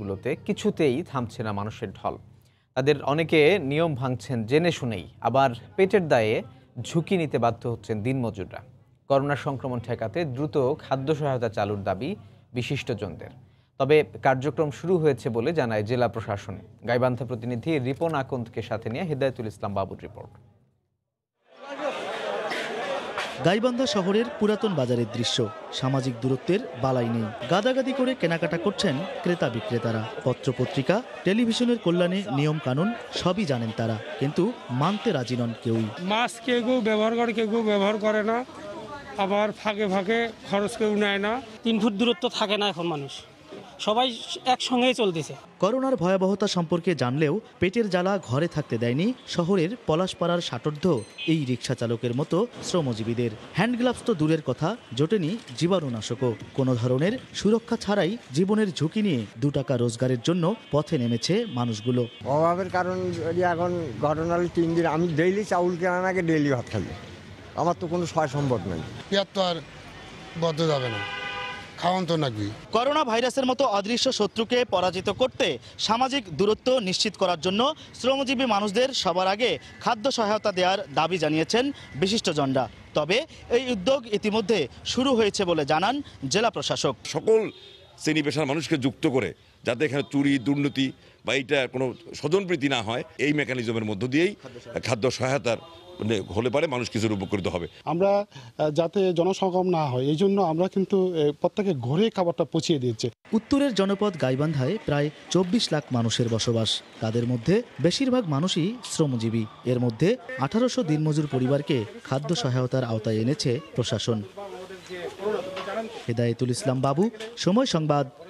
গুলোতে কিছুতেই থামছে না মানুষের ঢল তাদের অনেকে নিয়ম ভাঙছেন জেনে শুনেই আবার পেটের দায়ে ঝুঁকি নিতে বাধ্য হচ্ছেন দিনমজুররা করোনা সংক্রমণ ঠেকাতে দ্রুত খাদ্য সহায়তা চালুর দাবি বিশিষ্টজনদের তবে কার্যক্রম শুরু হয়েছে বলে জানায় জেলা প্রশাসন গাইবান্ধা প্রতিনিধি রিপন আকন্দকে সাথে নিয়ে হিদায়তুল ইসলাম বাবুর রিপোর্ট গাইবান্ধা শহরের পুরাতন বাজারের দৃশ্য সামাজিক দূরত্বের বালাই নেই গাদাগাদি করে কেনাকাটা করছেন ক্রেতা বিক্রেতারা পত্রপত্রিকা টেলিভিশনের কল্যাণে নিয়ম কানুন সবই জানেন তারা কিন্তু মানতে রাজি নন কেউই মাস্ক কেউ ব্যবহার করে কেউ ব্যবহার করে না আবার ফাঁকে ফাঁকে খরচ কেউ নেয় না তিন ফুট দূরত্ব থাকে না এখন মানুষ সবাই একসঙ্গেই চলতেছে করোনার ভয়াবহতা সম্পর্কে জানলেও পেটের জ্বালা ঘরে থাকতে দেয়নি শহরের পলাশপাড়ার ষাটোর্ধ্ব এই রিক্সা চালকের মতো শ্রমজীবীদের হ্যান্ড গ্লাভস তো দূরের কথা জোটেনি জীবাণুনাশকও কোনো ধরনের সুরক্ষা ছাড়াই জীবনের ঝুঁকি নিয়ে দু টাকা রোজগারের জন্য পথে নেমেছে মানুষগুলো অভাবের কারণ যদি এখন ঘটনা তিন দিন আমি ডেইলি চাউল কেনার আগে ডেইলি ভাত খাই আমার তো কোনো সয় সম্ভব নেই পেট তো আর বদ্ধ যাবে না খাওয়ান্ত করোনা ভাইরাসের মতো অদৃশ্য শত্রুকে পরাজিত করতে সামাজিক দূরত্ব নিশ্চিত করার জন্য শ্রমজীবী মানুষদের সবার আগে খাদ্য সহায়তা দেওয়ার দাবি জানিয়েছেন বিশিষ্ট জন্ডা তবে এই উদ্যোগ ইতিমধ্যে শুরু হয়েছে বলে জানান জেলা প্রশাসক সকল শ্রেণী পেশার মানুষকে যুক্ত করে যাতে এখানে চুরি দুর্নীতি বা এইটা কোনো স্বজনপ্রীতি না হয় এই মেকানিজমের মধ্য দিয়েই খাদ্য সহায়তার মানে হলে পারে মানুষ কিছু উপকৃত হবে আমরা যাতে জনসমাগম না হয় এই জন্য আমরা কিন্তু প্রত্যেকে ঘরে খাবারটা পচিয়ে দিয়েছে উত্তরের জনপদ গাইবান্ধায় প্রায় চব্বিশ লাখ মানুষের বসবাস তাদের মধ্যে বেশিরভাগ মানুষই শ্রমজীবী এর মধ্যে আঠারোশো দিনমজুর পরিবারকে খাদ্য সহায়তার আওতায় এনেছে প্রশাসন হেদায়তুল ইসলাম বাবু সময় সংবাদ